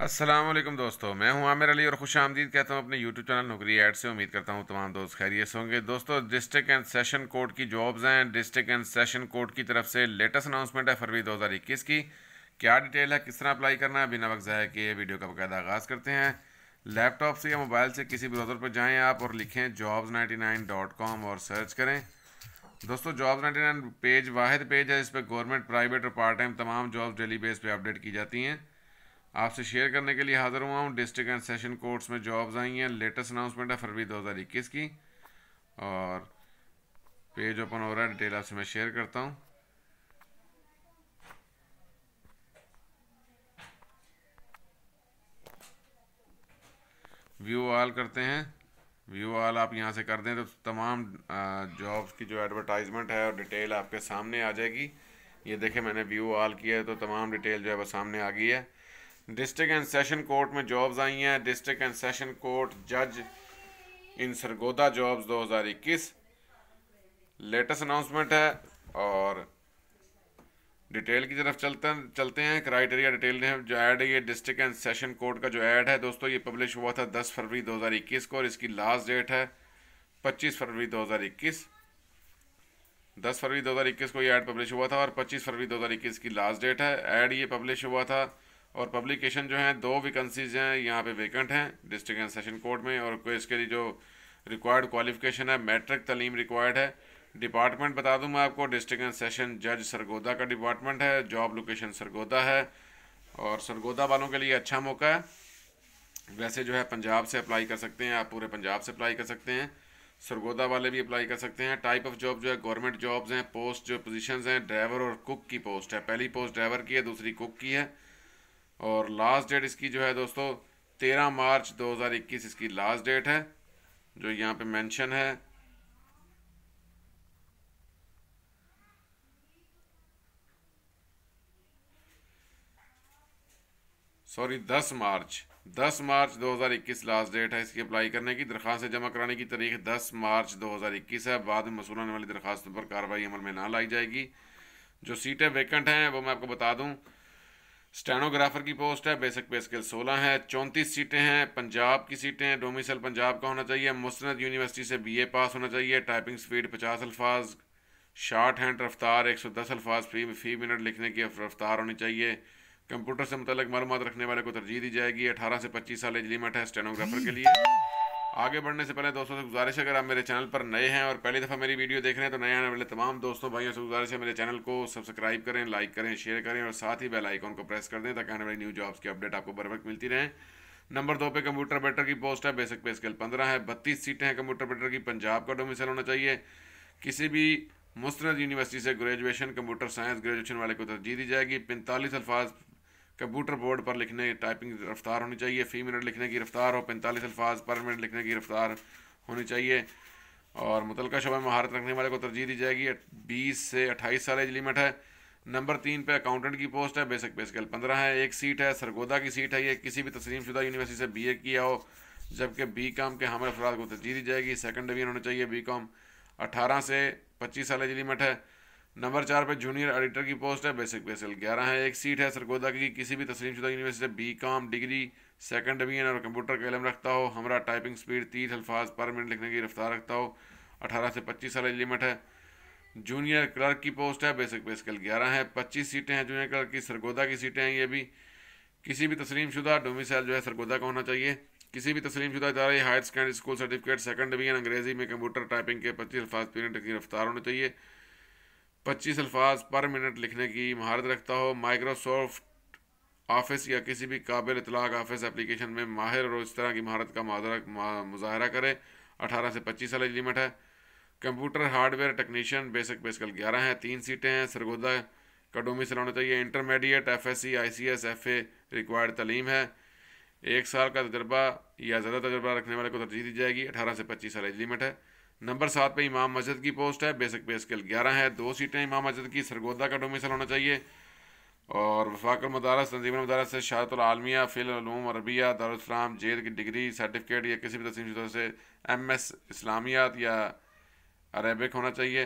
असलम दोस्तों मैं हूं आमिर अली और खुश आमदीद कहता हूं अपने यूट्यूब चैनल नौकरी एड से उम्मीद करता हूं तमाम दोस्त खैरियत से होंगे दोस्तों डिस्ट्रिक्ट एंड सेशन कोर्ट की जॉब्स हैं डिस्ट्रिक्ट एंड सेशन कोर्ट की तरफ से लेटेस्ट अनाउंसमेंट है फरवरी दो हज़ार इक्कीस की क्या डिटेल है किस तरह अप्लाई करना है बिना वक्त कि किए वीडियो का बकायदा आगाज़ करते हैं लैपटॉप से या मोबाइल से किसी ब्राउज़र पर जाएँ आप और लिखें जॉब्स नाइन डॉट कॉम और सर्च करें दोस्तों जॉब्स नाइन्टी पेज वाद पेज है इस पर गवर्नमेंट प्राइवेट और पार्ट टाइम तमाम जॉब डेली बेस पर अपडेट की जाती हैं आपसे शेयर करने के लिए हाजिर हुआ हूँ डिस्ट्रिक्ट एंड सेशन कोर्ट्स में जॉब्स आई हैं लेटेस्ट अनाउंसमेंट है फरवरी 2021 की और पेज ओपन हो रहा है डिटेल आपसे मैं शेयर करता हूँ व्यू ऑल करते हैं व्यू ऑल आप यहाँ से कर दें तो तमाम जॉब्स की जो एडवर्टाइजमेंट है और डिटेल आपके सामने आ जाएगी ये देखें मैंने व्यू ऑल किया है तो तमाम डिटेल जो है वो सामने आ गई है डिस्ट्रिक्ट एंड सेशन कोर्ट में जॉब्स आई हैं डिस्ट्रिक्ट एंड सेशन कोर्ट जज in Sargodha jobs 2021 latest announcement है और डिटेल की तरफ चलते चलते हैं क्राइटेरिया डिटेल है जो ऐड है ये डिस्ट्रिक्ट एंड सेशन कोर्ट का जो ऐड है दोस्तों ये पब्लिश हुआ था 10 फरवरी 2021 को और इसकी लास्ट डेट है 25 फरवरी 2021 10 फरवरी 2021 को ये ऐड पब्लिश हुआ था और 25 फरवरी 2021 की लास्ट डेट है ऐड ये पब्लिश हुआ था और पब्लिकेशन जो है दो वैकेंसीज हैं यहाँ पे वेकेंट हैं डिस्ट्रिक्ट एंड सेशन कोर्ट में और इसके लिए जो रिक्वायर्ड क्वालिफिकेशन है मैट्रिक तलीम रिक्वायर्ड है डिपार्टमेंट बता दूँ मैं आपको डिस्ट्रिक्ट एंड सेशन जज सरगोदा का डिपार्टमेंट है जॉब लोकेशन सरगोदा है और सरगोदा वालों के लिए अच्छा मौका है वैसे जो है पंजाब से अप्लाई कर सकते हैं आप पूरे पंजाब से अप्लाई कर सकते हैं सरगोदा वाले भी अप्लाई कर सकते हैं टाइप ऑफ जॉब जो है गवर्नमेंट जॉब्स हैं पोस्ट जो पोजीशंस हैं ड्राइवर और कुक की पोस्ट है पहली पोस्ट ड्राइवर की है दूसरी कुक की है और लास्ट डेट इसकी जो है दोस्तों तेरह मार्च इक्कीस इसकी लास्ट डेट है जो यहाँ पे मेंशन है सॉरी 10 मार्च 10 मार्च 2021 लास्ट डेट है इसकी अप्लाई करने की दरखास्त जमा कराने की तारीख 10 मार्च 2021 है बाद में मसूल होने वाली दरखास्तों पर कार्रवाई अमल में ना लाई जाएगी जो सीटें वेकेंट हैं वो मैं आपको बता दूं स्टेनोग्राफर की पोस्ट है बेसिक पे स्किल सोलह है चौंतीस सीटें हैं पंजाब की सीटें डोमिसल पंजाब का होना चाहिए मुस्ंद यूनिवर्सिटी से बीए पास होना चाहिए टाइपिंग स्पीड पचास अल्फाज शार्ट हैंड रफ्तार एक सौ दस अल्फाज फी फी मिनट लिखने की रफ्तार होनी चाहिए कंप्यूटर से मुतल मालूम रखने वाले को तरजीह दी जाएगी अठारह से पच्चीस साल एज लिमिट है स्टेनोग्राफर के लिए आगे बढ़ने से पहले दोस्तों से गुजारिश है अगर आप मेरे चैनल पर नए हैं और पहली दफ़ा मेरी वीडियो देख रहे हैं तो नए आने वाले तमाम दोस्तों भाइयों से गुजारिश है मेरे चैनल को सब्सक्राइब करें लाइक करें शेयर करें और साथ ही बेल आइकॉन को प्रेस कर दें ताकि आने वाली न्यू जॉब्स की अपडेट आपको बर वक्त मिलती रहे नंबर दो पे कंप्यूटर बेटर की पोस्ट है बेसिक पे स्केल पंद्रह है बत्तीस सीटें हैं कंप्यूटर बेटर की पंजाब का डोमिसल होना चाहिए किसी भी मुस्तरद यूनिवर्सिटी से ग्रेजुएशन कंप्यूटर साइंस ग्रेजुएशन वाले को तरजीह दी जाएगी पैंतालीस अल्फाज कंप्यूटर बोर्ड पर लिखने टाइपिंग रफ्तार होनी चाहिए फ़ी मिनट लिखने की रफ्तार हो पैंतालीस अल्फाज पर मिनट लिखने की रफ्तार होनी चाहिए और मुतलका शबा महारत रखने वाले को तरजीह दी जाएगी बीस से अट्ठाईस साल एज लिमिट है नंबर तीन पे अकाउंटेंट की पोस्ट है बेसिक पे स्केल पंद्रह है एक सीट है सरगोदा की सीट है ये किसी भी तस्लीम शुदा यूनिवर्सिटी से बी ए किया हो जबकि बी कॉम के हमारे अफराद को तरजीह दी जाएगी सेकंड डिवीजन होना चाहिए बी कॉम अठारह से पच्चीस साल एज लिमिट है नंबर चार पे जूनियर एडिटर की पोस्ट है बेसिक पे ग्यारह है एक सीट है सरगोदा की किसी भी तस्लीमशुदा यूनिवर्सिटी से B com degree second division और कंप्यूटर का इलम रखता हो हमारा टाइपिंग स्पीड तीस अल्फाज पर मिनट लिखने की रफ्तार रखता हो अठारह से पच्चीस साल लिमिट है जूनियर क्लर्क की पोस्ट है बेसिक बेसिकल ग्यारह है पच्चीस सीटें हैं जूनियर क्लर्क की सरगोदा की सीटें हैं ये भी किसी भी तस्लीम शुदा डोमिसाइल जो है सरगोदा का होना चाहिए किसी भी तस्लीम शुदा इदारे higher secondary school certificate second division अंग्रेजी में कंप्यूटर टाइपिंग के पच्चीस अल्फाज पर मिनट की रफ्तार होनी चाहिए पच्चीस अल्फाज पर मिनट लिखने की महारत रखता हो माइक्रोसॉफ्ट ऑफिस या किसी भी काबिल इतलाक ऑफिस एप्लीकेशन में माहिर और इस तरह की महारत का मुजाहरा करें अठारह से पच्चीस साल की लिमिट है कंप्यूटर हार्डवेयर टेक्नीशियन बेसिक बेसिकल ग्यारह हैं तीन सीटें हैं सरगोदा कडोमी से होना चाहिए intermediate F S C I C S F A required तलीम है एक साल का तजर्बा या ज़्यादा तजर्बा रखने वाले को तरजीह दी जाएगी अठारह से पच्चीस साल एज लिमिट है नंबर सात पे इमाम मस्जिद की पोस्ट है बेसिक पे स्केल ग्यारह है दो सीटें इमाम मस्जिद की सरगोदा का डोमिसल होना चाहिए और वफाक मदारस तंजीम मदारस से शारतलमिया फ़िलूम अरबिया दारफ्राम जेद की डिग्री सर्टिफिकेट या किसी भी तस्वीर शुदा से एम एस इस्लामियात या अरेबिक होना चाहिए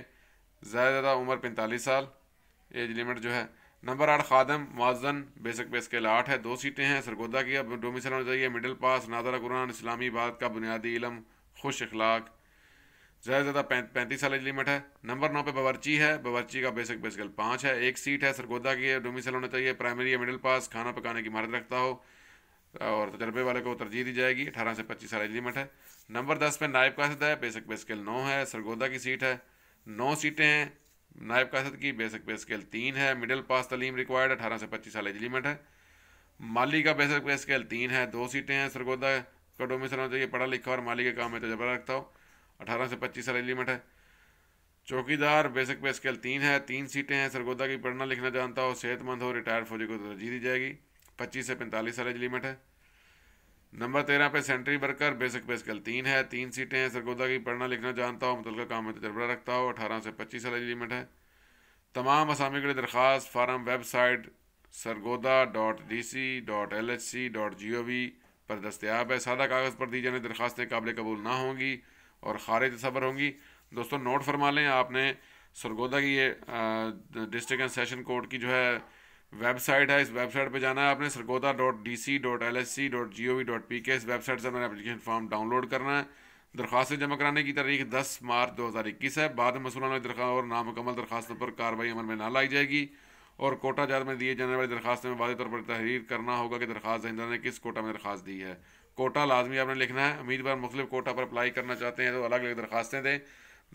ज़्यादा ज़्यादा उम्र पैंतालीस साल एज लिमिट जो है नंबर आठ खादम मुआजन बेसिक पे स्केल आठ है दो सीटें हैं सरगोदा की अब डोमिसल होना चाहिए मिडिल पास नादरा कुरान इस्लामी बात का बुनियादी इलम खुश अखलाक ज़्यादा से ज़्यादा पैंतीस साल एज लिमिट है नंबर नौ पे बावर्ची है बावर्ची का बेसिक बेसिकल पाँच है एक सीट है सरगोदा की है डोमिसल होना चाहिए प्राइमरी या मिडिल पास खाना पकाने की महारत रखता हो और तजर्बे वाले को तरजीह दी जाएगी अठारह से पच्चीस साल एज लिमिट है नंबर दस पे नायब कासद है बेसिक बेसिकल नौ है सरगोदा की सीट है नौ सीटें हैं नायब कासद की बेसिक बेसिकल तीन है मिडिल पास तलीम रिक्वायर्ड अठारह से पच्चीस साल एज लिमिट है माली का बेसिक बेसिकल तीन है दो सीटें हैं सरगोदा का डोमिसल होना चाहिए पढ़ा लिखा और माली के काम में तजर्बा रखता हो अठारह से पच्चीस सैलरी लिमिट है चौकीदार बेसिक पे स्केल तीन है तीन सीटें हैं सरगोदा की पढ़ना लिखना जानता हो सेहतमंद हो रिटायर्ड फौजी को तरजीह दी जाएगी पच्चीस से पैंतालीस सैलरी लिमिट है नंबर तेरह पे sanitary worker basic pay scale तीन है तीन सीटें हैं सरगोदा की पढ़ना लिखना जानता हो मुतल काम में तजर्बा रखता हो अठारह से पच्चीस सैलरी लिमिट है तमाम असामी के लिए दरख्वास्त form website Sargodha dot D C dot L H C dot G O V पर दस्तियाब है सादा कागज़ पर दी जाने दरख्वास्तें काबिल कबूल ना होंगी और खारिज सबर होंगी दोस्तों नोट फरमा लें आपने सरगोदा की ये डिस्ट्रिक्ट एंड सेशन कोर्ट की जो है वेबसाइट है इस वेबसाइट पे जाना है आपने Sargodha dot D C dot L S C dot G O V dot P K इस वेबसाइट से अपना एप्लीकेशन फॉर्म डाउनलोड करना है दरख्वास्त जमा कराने की तारीख दस मार्च दो हज़ार इक्कीस है बाद में मसूलान दरख्वा और नामकमल दरखास्तों पर कार्रवाई अमल में ना लाई जाएगी और कोटा जात में दिए जाने वाली दरखास्त में वादे तौर पर तहरीर करना होगा कि दरखास्त दहिंदा ने किस कोटा में दरखास्त दी है कोटा लाजमी आपने लिखना है उम्मीदवार मुख्तु कोटा पर अप्लाई करना चाहते हैं तो अलग अलग दरखास्तें दें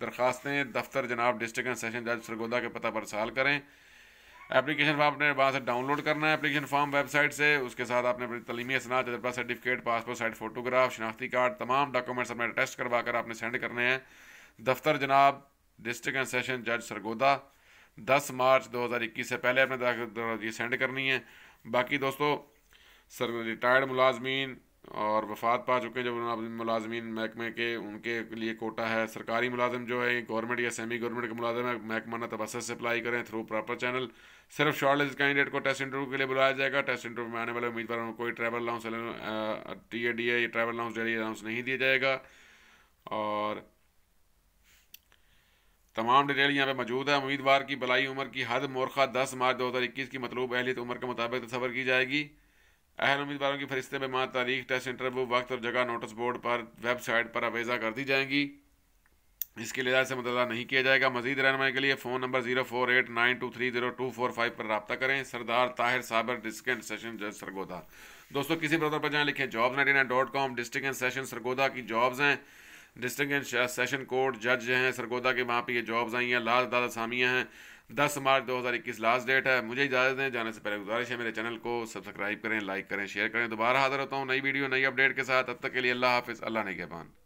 दरखास्तें दफ्तर जनाब डिस्ट्रिक्ट एंड सेशन जज सरगोदा के पता पर साल करें एप्लीकेशन फॉर्म अपने वहाँ से डाउनलोड करना है एप्लीकेशन फॉर्म वेबसाइट से उसके साथ आपने अपनी तलीमी असनात तजर्बा सर्टिफिकेट पासपोर्ट साइड फोटोग्राफ शनाख्ती कार्ड तमाम डॉक्यूमेंट्स अपने टेस्ट करवा कर आपने सेंड करने हैं दफ्तर जनाब डिस्ट्रिक्ट एंड सेशन जज सरगोदा दस मार्च दो हज़ार इक्कीस से पहले अपने ये सेंड करनी है बाकी दोस्तों सर रिटायर्ड मुलाजमीन और वफात पा चुके हैं जब मुलाजमी महकमे के उनके लिए कोटा है सरकारी मुलाजम जो है गवर्नमेंट या सेमी गवर्नमेंट के मुलाजम है महकमाना तबस से अप्लाई करें थ्रू प्रॉपर चैनल सिर्फ शॉर्ट लिस्ट कैंडिडेट को टेस्ट इंटरव्यू के लिए बुलाया जाएगा टेस्ट इंटरव्यू में आने वाले उम्मीदवारों को कोई travel allowance T A D A travel allowance daily allowance नहीं दिया जाएगा और तमाम डिटेल यहाँ पे मौजूद है उम्मीदवार की बलाई उम्र की हद मोरखा दस मार्च दो हज़ार इक्कीस की मतलूब अहलियत उम्र के मुताबिक तस्वर की जाएगी अहल उम्मीदवारों की फहरिस्त में माह तारीख टेस्ट इंटरव्यू वक्त और जगह नोटिस बोर्ड पर वेबसाइट पर अवेजा कर दी जाएंगी इसके लिहाज से मुतदा नहीं किया जाएगा मजीद रहनमाई के लिए phone number zero four eight nine two three zero two four five पर रबा करें सरदार ताहिर साबर डिस्ट्रिक्ट एंड सेशन जज सरगोदा दोस्तों किसी ब्रोदर पर जाएँ लिखें job ninety nine dot com district and session Sargodha की जॉब्स हैं डिस्ट्रिक्ट एंड सेशन कोर्ट जज हैं सरगोदा के वहाँ पर ये जॉब्स आई हैं लाल दादा सामियाँ हैं दस मार्च दो हज़ार इक्कीस लास्ट डेट है मुझे इजाज़त दें जाने से पहले गुजारिश है मेरे चैनल को सब्सक्राइब करें लाइक करें शेयर करें दोबारा हाजिर होता हूँ नई वीडियो नई अपडेट के साथ अब तक के लिए अल्लाह हाफिज़ अल्लाह ने कहबान